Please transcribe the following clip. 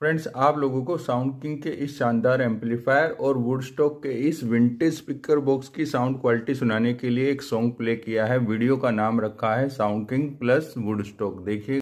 friends आप लोगों को साउंड किंग के इस शानदार एम्पलीफायर और वुडस्टॉक के इस विंटेज स्पीकर बॉक्स की साउंड क्वालिटी सुनाने के लिए एक सॉन्ग प्ले किया है वीडियो का नाम रखा है साउंड किंग प्लस वुडस्टॉक देखिए